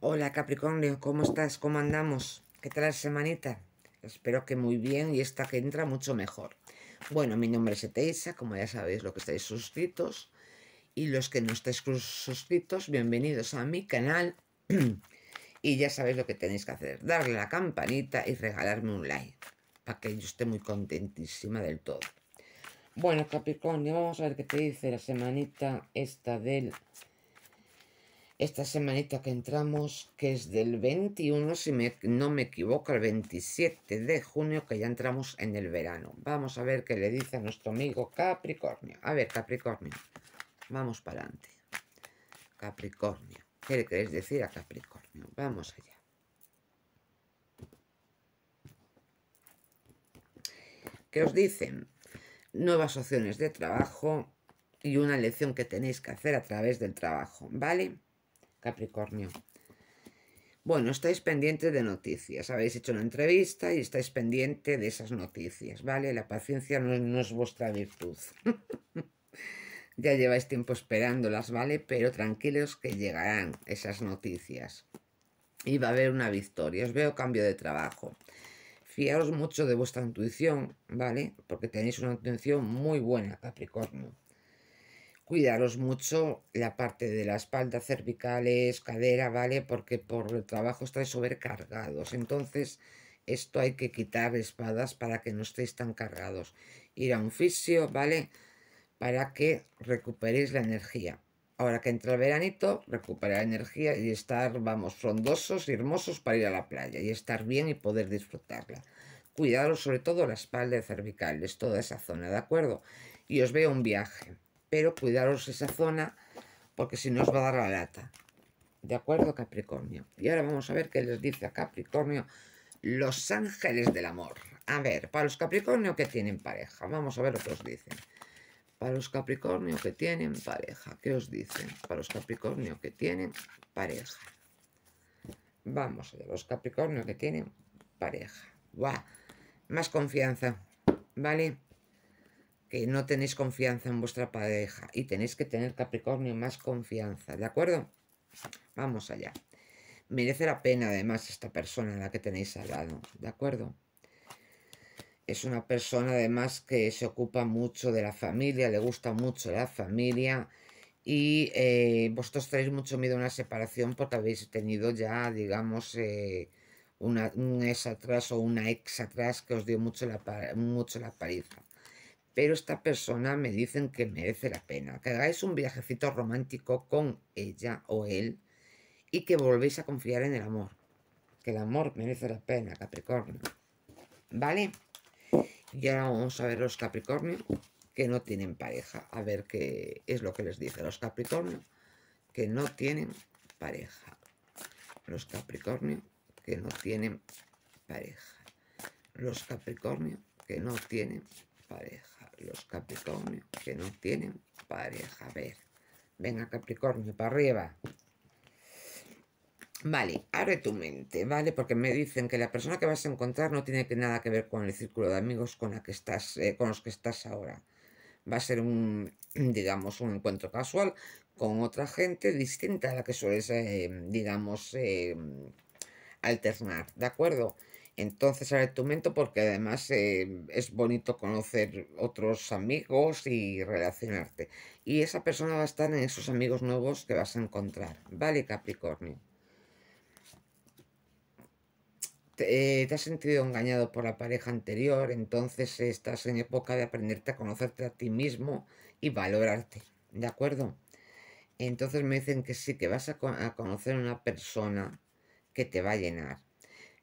Hola Capricornio, ¿cómo estás? ¿Cómo andamos? ¿Qué tal la semanita? Espero que muy bien y esta que entra mucho mejor. Bueno, mi nombre es Eteisa, como ya sabéis lo que estáis suscritos. Y los que no estáis suscritos, bienvenidos a mi canal. y ya sabéis lo que tenéis que hacer, darle a la campanita y regalarme un like. Para que yo esté muy contentísima del todo. Bueno, Capricornio, vamos a ver qué te dice la semanita esta del esta semanita que entramos, que es del 21, si no me equivoco, el 27 de junio, que ya entramos en el verano. Vamos a ver qué le dice a nuestro amigo Capricornio. A ver, Capricornio, vamos para adelante. Capricornio, ¿qué le queréis decir a Capricornio? Vamos allá. ¿Qué os dicen? Nuevas opciones de trabajo y una lección que tenéis que hacer a través del trabajo, ¿vale? Capricornio. Bueno, estáis pendientes de noticias. Habéis hecho una entrevista y estáis pendiente de esas noticias, ¿vale? La paciencia no, es vuestra virtud. ya lleváis tiempo esperándolas, ¿vale? Pero tranquilos que llegarán esas noticias. Y va a haber una victoria. Os veo cambio de trabajo. Fiaos mucho de vuestra intuición, ¿vale? Porque tenéis una intuición muy buena, Capricornio cuidaros mucho la parte de la espalda, cervicales, cadera, ¿vale? Porque por el trabajo estáis sobrecargados. Entonces, esto hay que quitar espadas para que no estéis tan cargados. Ir a un fisio, ¿vale? Para que recuperéis la energía. Ahora que entra el veranito, recuperar energía y estar, vamos, frondosos y hermosos para ir a la playa y estar bien y poder disfrutarla. Cuidaros sobre todo la espalda cervical, cervicales, toda esa zona, ¿de acuerdo? Y os veo un viaje pero cuidaros esa zona porque si no os va a dar la lata. ¿De acuerdo, Capricornio? Y ahora vamos a ver qué les dice a Capricornio los ángeles del amor. A ver, para los Capricornio que tienen pareja, vamos a ver lo que os dicen. Para los Capricornio que tienen pareja, ¿qué os dicen? Para los Capricornio que tienen pareja. Vamos a ver, los Capricornio que tienen pareja. ¡Guau! Más confianza, ¿vale? que no tenéis confianza en vuestra pareja y tenéis que tener Capricornio más confianza, ¿de acuerdo? Vamos allá. Merece la pena además esta persona en la que tenéis al lado, ¿de acuerdo? Es una persona además que se ocupa mucho de la familia, le gusta mucho la familia y eh, vosotros tenéis mucho miedo a una separación porque habéis tenido ya, digamos, eh, una, un ex atrás o una ex atrás que os dio mucho la, mucho la pero esta persona me dicen que merece la pena, que hagáis un viajecito romántico con ella o él y que volvéis a confiar en el amor, que el amor merece la pena, Capricornio, ¿vale? Y ahora vamos a ver los Capricornio que no tienen pareja, a ver qué es lo que les dice los Capricornio que no tienen pareja, los Capricornio que no tienen pareja, los Capricornio que no tienen pareja los Capricornio que no tienen pareja. A ver, venga Capricornio, para arriba. Vale, abre tu mente, ¿vale? Porque me dicen que la persona que vas a encontrar no tiene que nada que ver con el círculo de amigos con, la que estás, eh, con los que estás ahora. Va a ser un, digamos, un encuentro casual con otra gente distinta a la que sueles, eh, digamos, eh, alternar, ¿de acuerdo? Entonces ahora tu mento porque además em, es bonito conocer otros amigos y relacionarte. Y esa persona va a estar en esos amigos nuevos que vas a encontrar. ¿Vale, Capricornio? Eh, te, has sentido engañado por la pareja anterior, entonces estás en época de aprenderte a conocerte a ti mismo y valorarte. ¿De acuerdo? Entonces me dicen que sí, que vas a, a conocer una persona que te va a llenar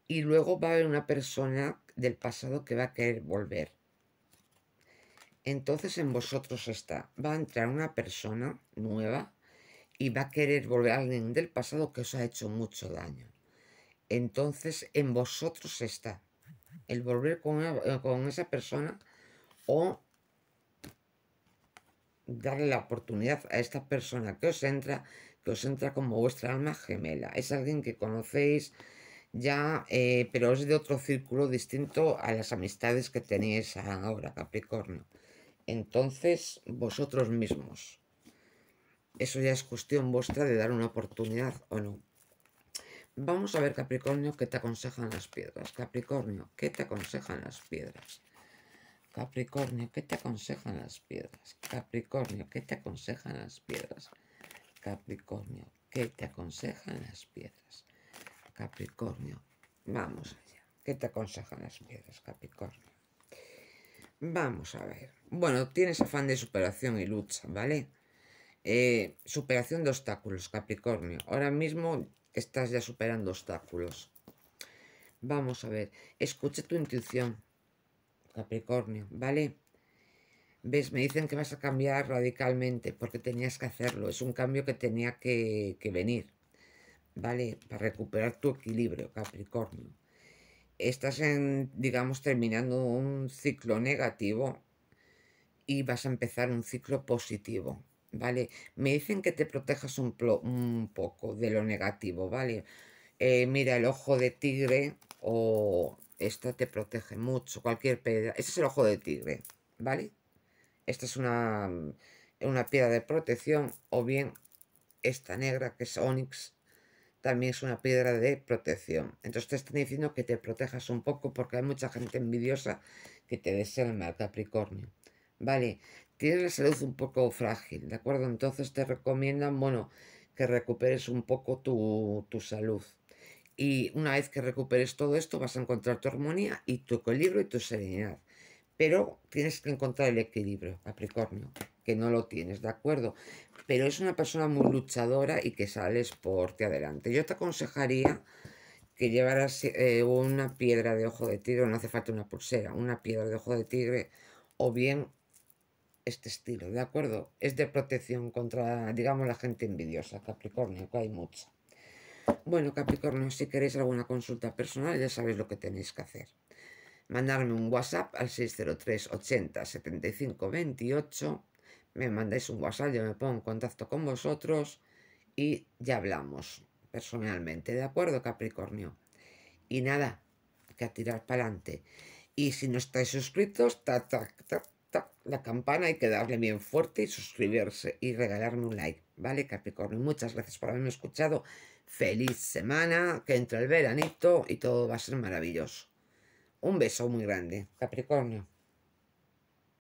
y luego va a haber una persona del pasado que va a querer volver. Entonces en vosotros está, va a entrar una persona nueva y va a querer volver a alguien del pasado que os ha hecho mucho daño. Entonces en vosotros está el volver con, eh, con esa persona o darle la oportunidad a esta persona que os entra, que os entra como vuestra alma gemela. Es alguien que conocéis, ya, eh, pero es de otro círculo distinto a las amistades que tenéis ahora, Capricornio. Entonces, vosotros mismos. Eso ya es cuestión vuestra de dar una oportunidad o no. Vamos a ver, Capricornio, qué te aconsejan las piedras. Capricornio, ¿qué te aconsejan las piedras? Capricornio, ¿qué te aconsejan las piedras? Capricornio, ¿qué te aconsejan las piedras? Capricornio, ¿qué te aconsejan las piedras? Capricornio. Vamos allá. ¿Qué te aconsejan las piedras, Capricornio? Vamos a ver. Bueno, tienes afán de superación y lucha, ¿vale? Eh, superación de obstáculos, Capricornio. Ahora mismo estás ya superando obstáculos. Vamos a ver. Escucha tu intuición, Capricornio, ¿vale? ¿Ves? Me dicen que vas a cambiar radicalmente porque tenías que hacerlo. Es un cambio que tenía que venir. ¿vale? Para recuperar tu equilibrio, Capricornio. Estás, en, digamos, terminando un ciclo negativo y vas a empezar un ciclo positivo, ¿vale? Me dicen que te protejas un, poco de lo negativo, ¿vale? Eh, mira, el ojo de tigre o esta te protege mucho, cualquier piedra. ese es el ojo de tigre, ¿vale? Esta es una, una piedra de protección o bien esta negra que es Onyx también es una piedra de protección. Entonces te están diciendo que te protejas un poco porque hay mucha gente envidiosa que te desea el mal, Capricornio. Vale, tienes la salud un poco frágil, ¿de acuerdo? Entonces te recomiendan, bueno, que recuperes un poco tu, tu salud. Y una vez que recuperes todo esto vas a encontrar tu armonía y tu equilibrio y tu serenidad. Pero tienes que encontrar el equilibrio, Capricornio que no lo tienes, ¿de acuerdo? Pero es una persona muy luchadora y que sale ti adelante. Yo te aconsejaría que llevaras eh, una piedra de ojo de tigre, no hace falta una pulsera, una piedra de ojo de tigre o bien este estilo, ¿de acuerdo? Es de protección contra, digamos, la gente envidiosa, Capricornio, que hay mucha. Bueno, Capricornio, si queréis alguna consulta personal, ya sabéis lo que tenéis que hacer. Mandarme un WhatsApp al 603 80 75 28 me mandáis un WhatsApp, yo me pongo en contacto con vosotros y ya hablamos personalmente, ¿de acuerdo, Capricornio? Y nada, que tirar para adelante. Y si no estáis suscritos, la campana hay que darle bien fuerte y suscribirse y regalarme un like, ¿vale, Capricornio? Muchas gracias por haberme escuchado. Feliz semana, que entre el veranito y todo va a ser maravilloso. Un beso muy grande, Capricornio.